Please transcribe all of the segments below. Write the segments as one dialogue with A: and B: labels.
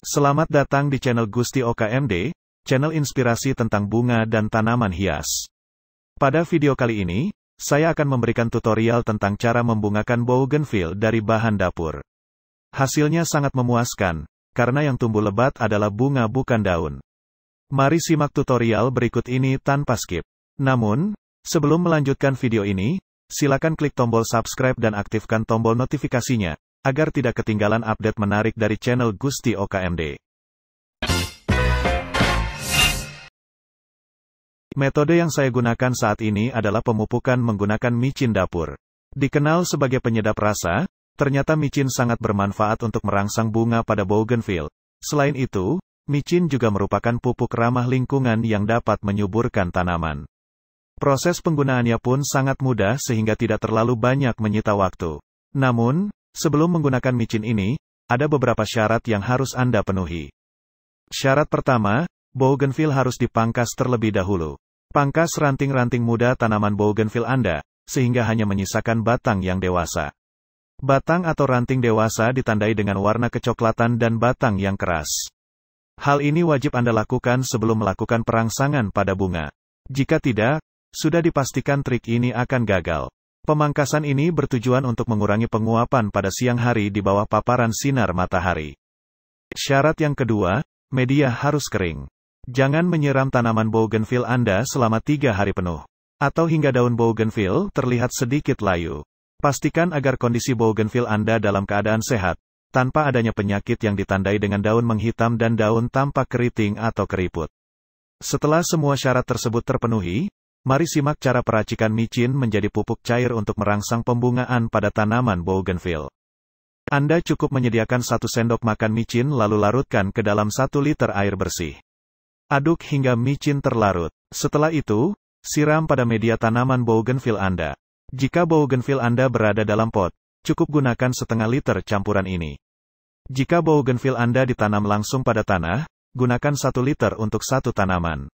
A: Selamat datang di channel Gusti OKMD, channel inspirasi tentang bunga dan tanaman hias. Pada video kali ini, saya akan memberikan tutorial tentang cara membungakan bougainville dari bahan dapur. Hasilnya sangat memuaskan, karena yang tumbuh lebat adalah bunga bukan daun. Mari simak tutorial berikut ini tanpa skip. Namun, sebelum melanjutkan video ini, silakan klik tombol subscribe dan aktifkan tombol notifikasinya, agar tidak ketinggalan update menarik dari channel Gusti OKMD. Metode yang saya gunakan saat ini adalah pemupukan menggunakan micin dapur. Dikenal sebagai penyedap rasa, ternyata micin sangat bermanfaat untuk merangsang bunga pada bougainville. Selain itu, micin juga merupakan pupuk ramah lingkungan yang dapat menyuburkan tanaman. Proses penggunaannya pun sangat mudah sehingga tidak terlalu banyak menyita waktu. Namun, Sebelum menggunakan micin ini, ada beberapa syarat yang harus Anda penuhi. Syarat pertama, bougainville harus dipangkas terlebih dahulu. Pangkas ranting-ranting muda tanaman bougainville Anda, sehingga hanya menyisakan batang yang dewasa. Batang atau ranting dewasa ditandai dengan warna kecoklatan dan batang yang keras. Hal ini wajib Anda lakukan sebelum melakukan perangsangan pada bunga. Jika tidak, sudah dipastikan trik ini akan gagal. Pemangkasan ini bertujuan untuk mengurangi penguapan pada siang hari di bawah paparan sinar matahari. Syarat yang kedua, media harus kering. Jangan menyiram tanaman bougainville Anda selama tiga hari penuh. Atau hingga daun bougainville terlihat sedikit layu. Pastikan agar kondisi bougainville Anda dalam keadaan sehat, tanpa adanya penyakit yang ditandai dengan daun menghitam dan daun tampak keriting atau keriput. Setelah semua syarat tersebut terpenuhi, Mari simak cara peracikan micin menjadi pupuk cair untuk merangsang pembungaan pada tanaman bougainville. Anda cukup menyediakan satu sendok makan micin lalu larutkan ke dalam satu liter air bersih. Aduk hingga micin terlarut. Setelah itu, siram pada media tanaman bougainville Anda. Jika bougainville Anda berada dalam pot, cukup gunakan setengah liter campuran ini. Jika bougainville Anda ditanam langsung pada tanah, gunakan satu liter untuk satu tanaman.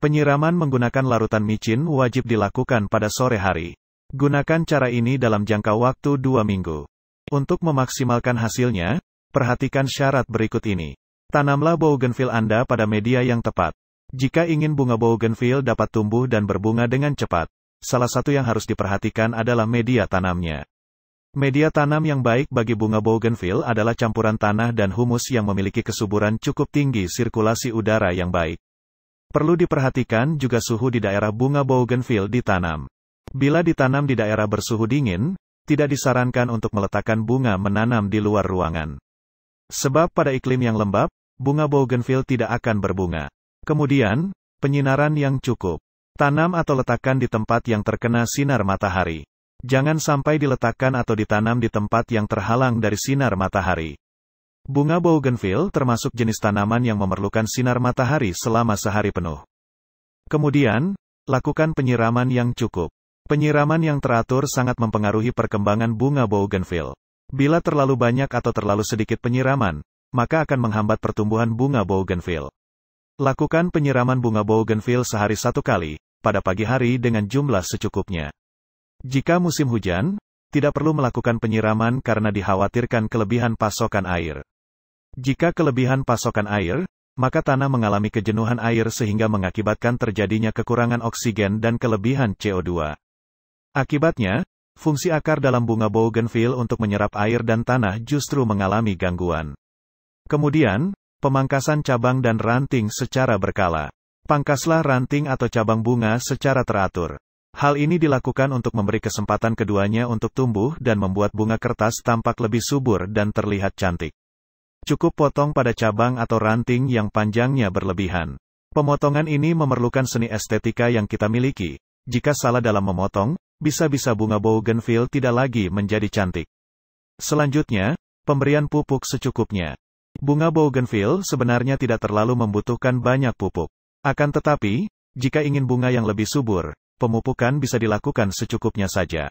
A: Penyiraman menggunakan larutan micin wajib dilakukan pada sore hari. Gunakan cara ini dalam jangka waktu dua minggu. Untuk memaksimalkan hasilnya, perhatikan syarat berikut ini. Tanamlah bougainville Anda pada media yang tepat. Jika ingin bunga bougainville dapat tumbuh dan berbunga dengan cepat, salah satu yang harus diperhatikan adalah media tanamnya. Media tanam yang baik bagi bunga bougainville adalah campuran tanah dan humus yang memiliki kesuburan cukup tinggi sirkulasi udara yang baik. Perlu diperhatikan juga suhu di daerah bunga bougainville ditanam. Bila ditanam di daerah bersuhu dingin, tidak disarankan untuk meletakkan bunga menanam di luar ruangan. Sebab pada iklim yang lembab, bunga bougainville tidak akan berbunga. Kemudian, penyinaran yang cukup. Tanam atau letakkan di tempat yang terkena sinar matahari. Jangan sampai diletakkan atau ditanam di tempat yang terhalang dari sinar matahari. Bunga bougainville termasuk jenis tanaman yang memerlukan sinar matahari selama sehari penuh. Kemudian, lakukan penyiraman yang cukup. Penyiraman yang teratur sangat mempengaruhi perkembangan bunga bougainville. Bila terlalu banyak atau terlalu sedikit penyiraman, maka akan menghambat pertumbuhan bunga bougainville. Lakukan penyiraman bunga bougainville sehari satu kali, pada pagi hari dengan jumlah secukupnya. Jika musim hujan, tidak perlu melakukan penyiraman karena dikhawatirkan kelebihan pasokan air. Jika kelebihan pasokan air, maka tanah mengalami kejenuhan air sehingga mengakibatkan terjadinya kekurangan oksigen dan kelebihan CO2. Akibatnya, fungsi akar dalam bunga bougainville untuk menyerap air dan tanah justru mengalami gangguan. Kemudian, pemangkasan cabang dan ranting secara berkala. Pangkaslah ranting atau cabang bunga secara teratur. Hal ini dilakukan untuk memberi kesempatan keduanya untuk tumbuh dan membuat bunga kertas tampak lebih subur dan terlihat cantik. Cukup potong pada cabang atau ranting yang panjangnya berlebihan. Pemotongan ini memerlukan seni estetika yang kita miliki. Jika salah dalam memotong, bisa-bisa bunga bougainville tidak lagi menjadi cantik. Selanjutnya, pemberian pupuk secukupnya. Bunga bougainville sebenarnya tidak terlalu membutuhkan banyak pupuk. Akan tetapi, jika ingin bunga yang lebih subur, pemupukan bisa dilakukan secukupnya saja.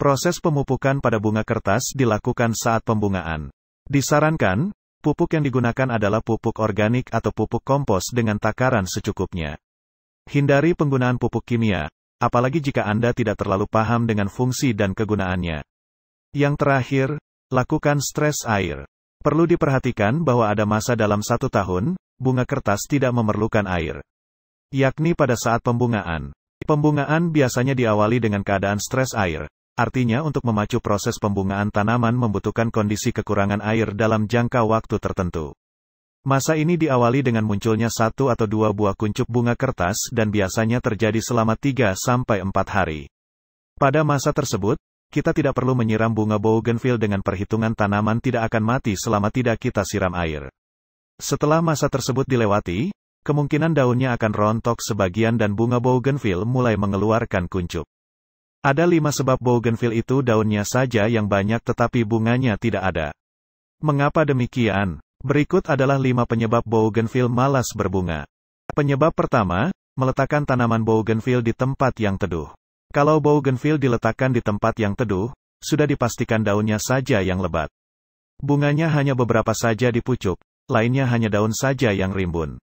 A: Proses pemupukan pada bunga kertas dilakukan saat pembungaan. Disarankan, Pupuk yang digunakan adalah pupuk organik atau pupuk kompos dengan takaran secukupnya. Hindari penggunaan pupuk kimia, apalagi jika Anda tidak terlalu paham dengan fungsi dan kegunaannya. Yang terakhir, lakukan stres air. Perlu diperhatikan bahwa ada masa dalam satu tahun, bunga kertas tidak memerlukan air. Yakni pada saat pembungaan. Pembungaan biasanya diawali dengan keadaan stres air, Artinya untuk memacu proses pembungaan tanaman membutuhkan kondisi kekurangan air dalam jangka waktu tertentu. Masa ini diawali dengan munculnya satu atau dua buah kuncup bunga kertas dan biasanya terjadi selama tiga sampai empat hari. Pada masa tersebut, kita tidak perlu menyiram bunga bougainville dengan perhitungan tanaman tidak akan mati selama tidak kita siram air. Setelah masa tersebut dilewati, kemungkinan daunnya akan rontok sebagian dan bunga bougainville mulai mengeluarkan kuncup. Ada lima sebab bougainville itu daunnya saja yang banyak tetapi bunganya tidak ada. Mengapa demikian? Berikut adalah lima penyebab bougainville malas berbunga. Penyebab pertama, meletakkan tanaman bougainville di tempat yang teduh. Kalau bougainville diletakkan di tempat yang teduh, sudah dipastikan daunnya saja yang lebat. Bunganya hanya beberapa saja di pucuk, lainnya hanya daun saja yang rimbun.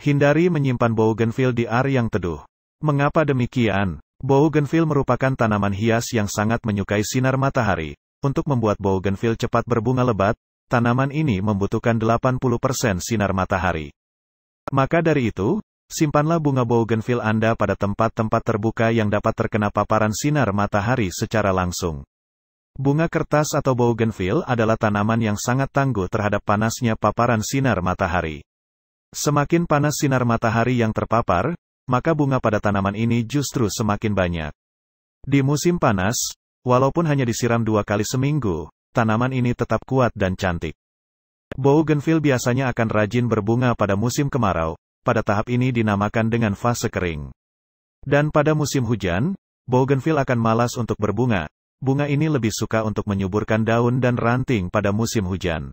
A: Hindari menyimpan bougainville di area yang teduh. Mengapa demikian? Bougainville merupakan tanaman hias yang sangat menyukai sinar matahari. Untuk membuat bougainville cepat berbunga lebat, tanaman ini membutuhkan 80% sinar matahari. Maka dari itu, simpanlah bunga bougainville Anda pada tempat-tempat terbuka yang dapat terkena paparan sinar matahari secara langsung. Bunga kertas atau bougainville adalah tanaman yang sangat tangguh terhadap panasnya paparan sinar matahari. Semakin panas sinar matahari yang terpapar, maka bunga pada tanaman ini justru semakin banyak. Di musim panas, walaupun hanya disiram dua kali seminggu, tanaman ini tetap kuat dan cantik. Bougainville biasanya akan rajin berbunga pada musim kemarau, pada tahap ini dinamakan dengan fase kering. Dan pada musim hujan, Bougainville akan malas untuk berbunga, bunga ini lebih suka untuk menyuburkan daun dan ranting pada musim hujan.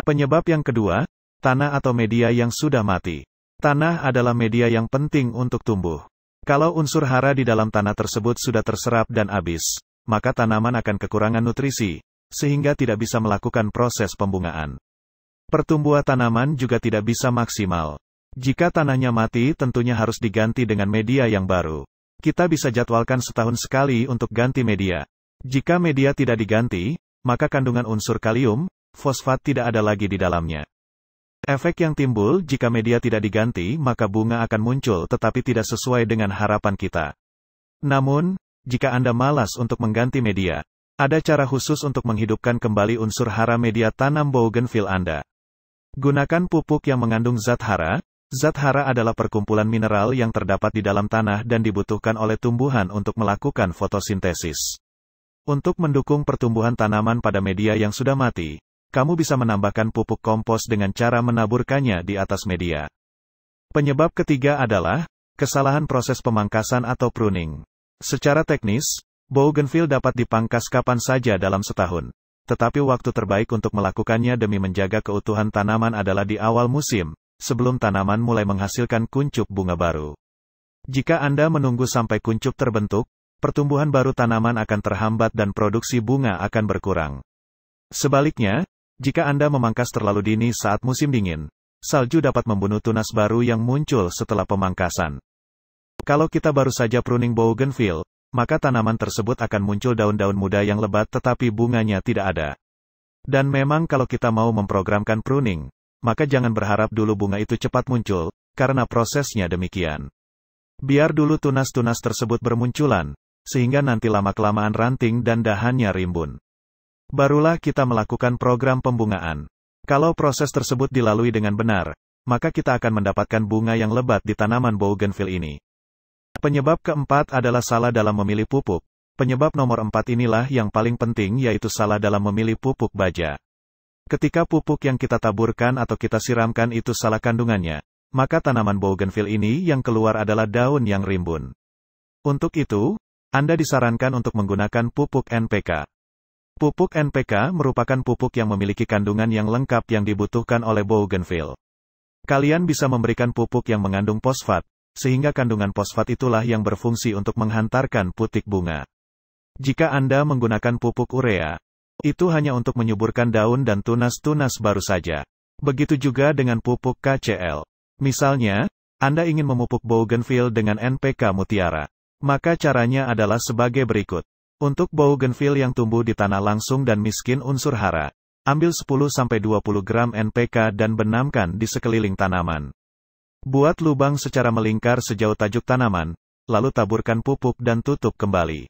A: Penyebab yang kedua, tanah atau media yang sudah mati. Tanah adalah media yang penting untuk tumbuh. Kalau unsur hara di dalam tanah tersebut sudah terserap dan habis, maka tanaman akan kekurangan nutrisi, sehingga tidak bisa melakukan proses pembungaan. Pertumbuhan tanaman juga tidak bisa maksimal. Jika tanahnya mati tentunya harus diganti dengan media yang baru. Kita bisa jadwalkan setahun sekali untuk ganti media. Jika media tidak diganti, maka kandungan unsur kalium, fosfat tidak ada lagi di dalamnya. Efek yang timbul jika media tidak diganti maka bunga akan muncul tetapi tidak sesuai dengan harapan kita. Namun, jika Anda malas untuk mengganti media, ada cara khusus untuk menghidupkan kembali unsur hara media tanam bougainville Anda. Gunakan pupuk yang mengandung zat hara. Zat hara adalah perkumpulan mineral yang terdapat di dalam tanah dan dibutuhkan oleh tumbuhan untuk melakukan fotosintesis. Untuk mendukung pertumbuhan tanaman pada media yang sudah mati, kamu bisa menambahkan pupuk kompos dengan cara menaburkannya di atas media. Penyebab ketiga adalah kesalahan proses pemangkasan atau pruning. Secara teknis, bougainville dapat dipangkas kapan saja dalam setahun. Tetapi waktu terbaik untuk melakukannya demi menjaga keutuhan tanaman adalah di awal musim, sebelum tanaman mulai menghasilkan kuncup bunga baru. Jika Anda menunggu sampai kuncup terbentuk, pertumbuhan baru tanaman akan terhambat dan produksi bunga akan berkurang. Sebaliknya, jika Anda memangkas terlalu dini saat musim dingin, salju dapat membunuh tunas baru yang muncul setelah pemangkasan. Kalau kita baru saja pruning bougainville, maka tanaman tersebut akan muncul daun-daun muda yang lebat tetapi bunganya tidak ada. Dan memang kalau kita mau memprogramkan pruning, maka jangan berharap dulu bunga itu cepat muncul, karena prosesnya demikian. Biar dulu tunas-tunas tersebut bermunculan, sehingga nanti lama-kelamaan ranting dan dahannya rimbun. Barulah kita melakukan program pembungaan. Kalau proses tersebut dilalui dengan benar, maka kita akan mendapatkan bunga yang lebat di tanaman bougainville ini. Penyebab keempat adalah salah dalam memilih pupuk. Penyebab nomor empat inilah yang paling penting yaitu salah dalam memilih pupuk baja. Ketika pupuk yang kita taburkan atau kita siramkan itu salah kandungannya, maka tanaman bougainville ini yang keluar adalah daun yang rimbun. Untuk itu, Anda disarankan untuk menggunakan pupuk NPK. Pupuk NPK merupakan pupuk yang memiliki kandungan yang lengkap yang dibutuhkan oleh bougainville. Kalian bisa memberikan pupuk yang mengandung fosfat, sehingga kandungan fosfat itulah yang berfungsi untuk menghantarkan putik bunga. Jika Anda menggunakan pupuk urea, itu hanya untuk menyuburkan daun dan tunas-tunas baru saja. Begitu juga dengan pupuk KCL. Misalnya, Anda ingin memupuk bougainville dengan NPK mutiara. Maka caranya adalah sebagai berikut. Untuk bougainville yang tumbuh di tanah langsung dan miskin unsur hara, ambil 10-20 gram NPK dan benamkan di sekeliling tanaman. Buat lubang secara melingkar sejauh tajuk tanaman, lalu taburkan pupuk dan tutup kembali.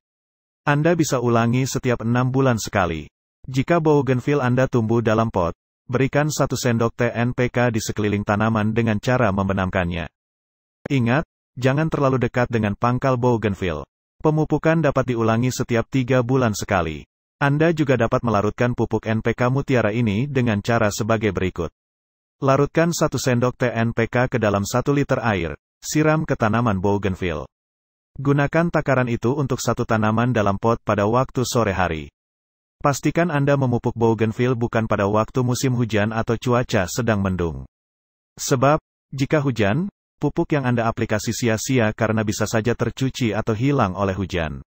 A: Anda bisa ulangi setiap 6 bulan sekali. Jika bougainville Anda tumbuh dalam pot, berikan 1 sendok teh NPK di sekeliling tanaman dengan cara membenamkannya. Ingat, jangan terlalu dekat dengan pangkal bougainville. Pemupukan dapat diulangi setiap tiga bulan sekali. Anda juga dapat melarutkan pupuk NPK mutiara ini dengan cara sebagai berikut. Larutkan 1 sendok teh NPK ke dalam 1 liter air, siram ke tanaman bougainville. Gunakan takaran itu untuk satu tanaman dalam pot pada waktu sore hari. Pastikan Anda memupuk bougainville bukan pada waktu musim hujan atau cuaca sedang mendung. Sebab, jika hujan, Pupuk yang Anda aplikasi sia-sia karena bisa saja tercuci atau hilang oleh hujan.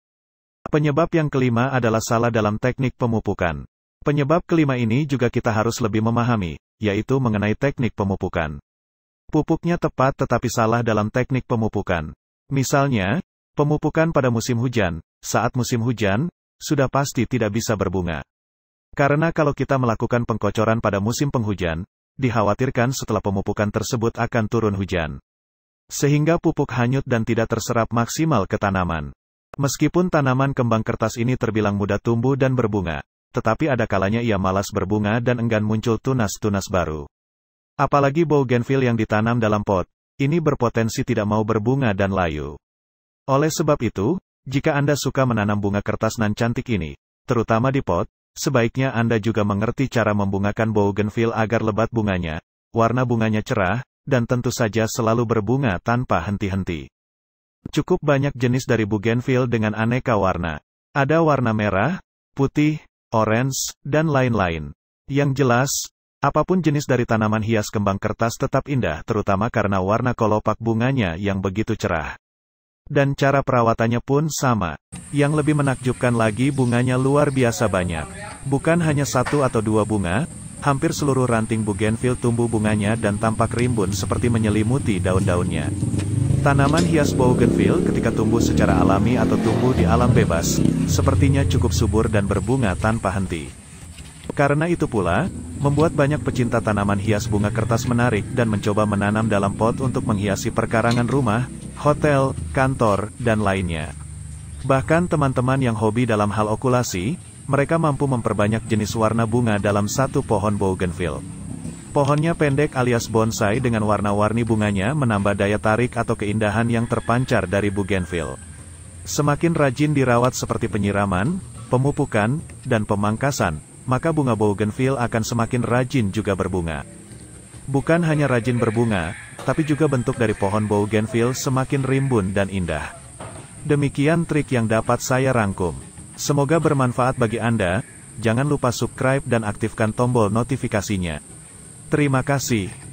A: Penyebab yang kelima adalah salah dalam teknik pemupukan. Penyebab kelima ini juga kita harus lebih memahami, yaitu mengenai teknik pemupukan. Pupuknya tepat tetapi salah dalam teknik pemupukan. Misalnya, pemupukan pada musim hujan, saat musim hujan, sudah pasti tidak bisa berbunga. Karena kalau kita melakukan pengkocoran pada musim penghujan, dikhawatirkan setelah pemupukan tersebut akan turun hujan sehingga pupuk hanyut dan tidak terserap maksimal ke tanaman. Meskipun tanaman kembang kertas ini terbilang mudah tumbuh dan berbunga, tetapi ada kalanya ia malas berbunga dan enggan muncul tunas-tunas baru. Apalagi bougainville yang ditanam dalam pot, ini berpotensi tidak mau berbunga dan layu. Oleh sebab itu, jika Anda suka menanam bunga kertas nan cantik ini, terutama di pot, sebaiknya Anda juga mengerti cara membungakan bougainville agar lebat bunganya, warna bunganya cerah, dan tentu saja selalu berbunga tanpa henti-henti. Cukup banyak jenis dari bougainville dengan aneka warna. Ada warna merah, putih, orange, dan lain-lain. Yang jelas, apapun jenis dari tanaman hias kembang kertas tetap indah terutama karena warna kolopak bunganya yang begitu cerah. Dan cara perawatannya pun sama. Yang lebih menakjubkan lagi bunganya luar biasa banyak. Bukan hanya satu atau dua bunga, Hampir seluruh ranting bugenvil tumbuh bunganya dan tampak rimbun seperti menyelimuti daun-daunnya. Tanaman hias bougainville ketika tumbuh secara alami atau tumbuh di alam bebas, sepertinya cukup subur dan berbunga tanpa henti. Karena itu pula, membuat banyak pecinta tanaman hias bunga kertas menarik dan mencoba menanam dalam pot untuk menghiasi perkarangan rumah, hotel, kantor, dan lainnya. Bahkan teman-teman yang hobi dalam hal okulasi, mereka mampu memperbanyak jenis warna bunga dalam satu pohon bougainville. Pohonnya pendek alias bonsai dengan warna-warni bunganya menambah daya tarik atau keindahan yang terpancar dari bougainville. Semakin rajin dirawat seperti penyiraman, pemupukan, dan pemangkasan, maka bunga bougainville akan semakin rajin juga berbunga. Bukan hanya rajin berbunga, tapi juga bentuk dari pohon bougainville semakin rimbun dan indah. Demikian trik yang dapat saya rangkum. Semoga bermanfaat bagi Anda, jangan lupa subscribe dan aktifkan tombol notifikasinya. Terima kasih.